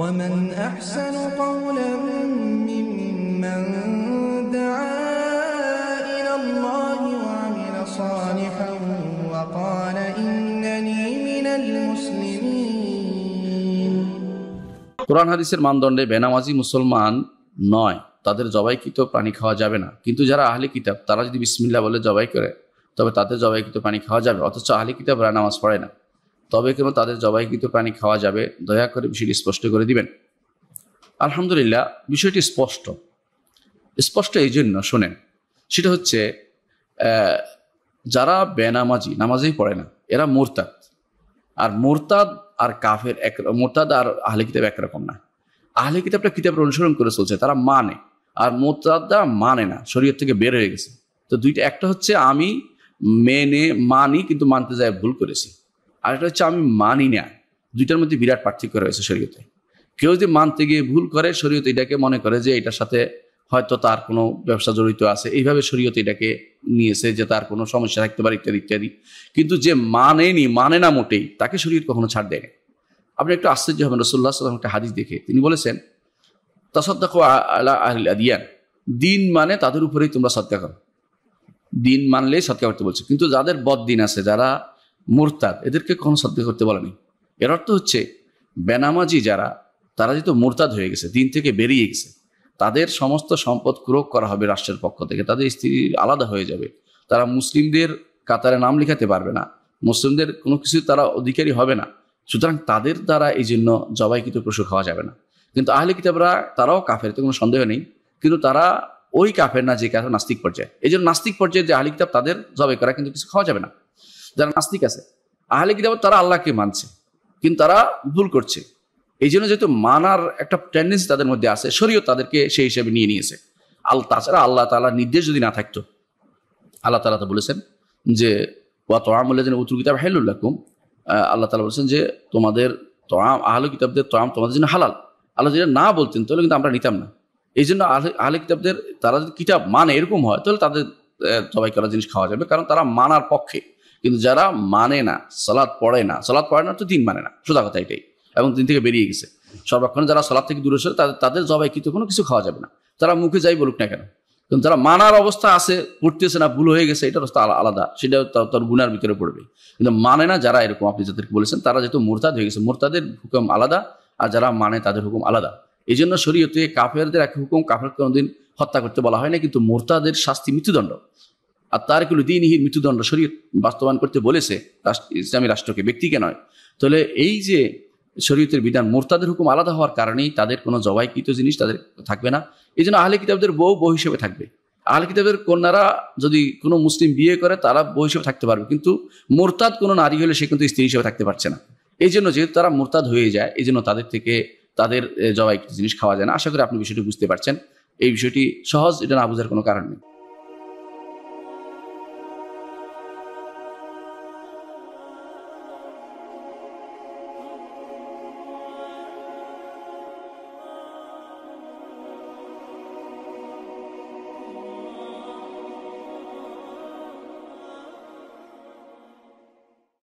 ومن أحسن قولا ممن دعا إلى الله وعمل صالحا وقال إنني من المسلمين কোরআন হাদিসের মানদণ্ডে বেনামাজি مسلمان নয় তাদের জবাইকৃত প্রাণী খাওয়া যাবে না কিন্তু যারা আহলি কিতাব তারা যদি বিসমিল্লা বলে জবাই করে তবে তাদের জবাইকৃত প্রাণী খাওয়া যাবে অথচ আহলি কিতাবরা নামাজ পড়ে না তবে কেন তাদের জবাইকৃত প্রাণী খাওয়া যাবে দয়া করে বিষয়টি স্পষ্ট করে দিবেন আলহামদুলিল্লাহ বিষয়টি স্পষ্ট স্পষ্ট এই জন্য শোনেন সেটা হচ্ছে যারা বেনামাজি নামাজেই পড়ে না এরা মোরতাদ আর মোরতাদ আর কাফের এক মোরতাদ আর আহলে কিতাব একরকম না আহলে কিতাবটা কিতাবের অনুসরণ করে চলছে তারা মানে আর মোরতাদরা মানে না শরীর থেকে বের হয়ে গেছে তো দুইটা একটা হচ্ছে আমি মেনে মানি কিন্তু মানতে যায় ভুল করেছি আর এটা হচ্ছে আমি মানি না দুইটার মধ্যে বিরাট পার্থক্য রয়েছে শরীয়তে কেউ যদি মানতে গিয়ে ভুল করে শরীয়তে এটাকে মনে করে যে এটার সাথে হয়তো তার কোনো ব্যবসা জড়িত আছে এইভাবে শরীয়ত এটাকে নিয়েছে যে তার কোনো সমস্যা থাকতে পারে ইত্যাদি ইত্যাদি কিন্তু যে মানেনি মানে না মোটেই তাকে শরীয়ত কখনো ছাড় দেয় আপনি একটু আশ্চর্য হবেন রসুল্লাহ সাল্লাম একটা হাদিস দেখে তিনি বলেছেন তাসদ্দাকু আলা আহল আদিয়ান দিন মানে তাদের উপরেই তোমরা সৎকা করো দিন মানলেই সৎকা করতে বলছো কিন্তু যাদের বদ দিন আছে যারা মোরতাদ এদেরকে কখনো সদ্গা করতে বলেনি এর অর্থ হচ্ছে বেনামাজি যারা তারা যেহেতু মোরতাদ হয়ে গেছে দিন থেকে বেরিয়ে গেছে তাদের সমস্ত সম্পদ ক্রোক করা হবে রাষ্ট্রের পক্ষ থেকে তাদের স্ত্রী আলাদা হয়ে যাবে তারা মুসলিমদের কাতারে নাম লেখাতে পারবে না মুসলিমদের কোনো কিছু তারা অধিকারী হবে না সুতরাং তাদের দ্বারা এই জন্য জবাইকৃত পশু খাওয়া যাবে না কিন্তু আহলে কিতাবরা তারাও কাফের তো কোনো সন্দেহ নেই কিন্তু তারা ওই কাফের না যে কাফের নাস্তিক পর্যায়ে এই জন্য নাস্তিক পর্যায়ে যে আহলে কিতাব তাদের জবাই করা কিন্তু কিছু খাওয়া যাবে না যারা নাস্তিক আছে আহলে কিতাব তারা আল্লাহকে মানছে কিন্তু তারা ভুল করছে এই জন্য যেহেতু মানার একটা টেন্ডেন্সি তাদের মধ্যে আছে শরীয় তাদেরকে সেই হিসেবে নিয়ে নিয়েছে আল তাছাড়া আল্লাহ তালা নির্দেশ যদি না থাকতো আল্লাহ তালা তো বলেছেন যে ওয়া বলে যেন উত্তর কিতাব হেলুল্লাকুম আল্লাহ তালা বলেছেন যে তোমাদের তোয়াম আহলে কিতাবদের তোয়াম তোমাদের জন্য হালাল আল্লাহ যদি না বলতেন তাহলে কিন্তু আমরা নিতাম না এই জন্য আহলে আহলে কিতাবদের তারা যদি কিতাব মানে এরকম হয় তাহলে তাদের সবাই করা জিনিস খাওয়া যাবে কারণ তারা মানার পক্ষে কিন্তু যারা মানে না সালাদ পড়ে না সালাদ পড়ে না তো দিন মানে না সোজা কথা এটাই এবং দিন থেকে বেরিয়ে গেছে সর্বক্ষণে যারা সালাদ থেকে দূরে সরে তাদের তাদের কিন্তু কোনো কিছু খাওয়া যাবে না তারা মুখে যাই বলুক না কেন কিন্তু তারা মানার অবস্থা আছে পড়তেছে না ভুল হয়ে গেছে এটা অবস্থা আলাদা সেটা তার গুণার ভিতরে পড়বে কিন্তু মানে না যারা এরকম আপনি যাদেরকে বলেছেন তারা যেহেতু মোরতাদ হয়ে গেছে মোরতাদের হুকুম আলাদা আর যারা মানে তাদের হুকুম আলাদা এই জন্য শরীয়তে কাফেরদের এক হুকুম কাফের কোনোদিন হত্যা করতে বলা হয় না কিন্তু মোরতাদের শাস্তি মৃত্যুদণ্ড আর তার কিন্তু দিনহীন মৃত্যুদণ্ড শরীর বাস্তবায়ন করতে বলেছে ইসলামী রাষ্ট্রকে ব্যক্তিকে নয় তাহলে এই যে শরীয়তের বিধান মোরতাদের হুকুম আলাদা হওয়ার কারণেই তাদের কোনো জবাইকৃত জিনিস তাদের থাকবে না এই জন্য আহলে কিতাবদের বউ বউ হিসেবে থাকবে আহলে কিতাবের কন্যারা যদি কোনো মুসলিম বিয়ে করে তারা বউ হিসেবে থাকতে পারবে কিন্তু মোরতাদ কোনো নারী হলে সে কিন্তু স্ত্রী হিসেবে থাকতে পারছে না এই জন্য যেহেতু তারা মোরতাদ হয়ে যায় এই জন্য তাদের থেকে তাদের জবাইকৃত জিনিস খাওয়া যায় না আশা করি আপনি বিষয়টি বুঝতে পারছেন এই বিষয়টি সহজ এটা না বোঝার কোনো কারণ নেই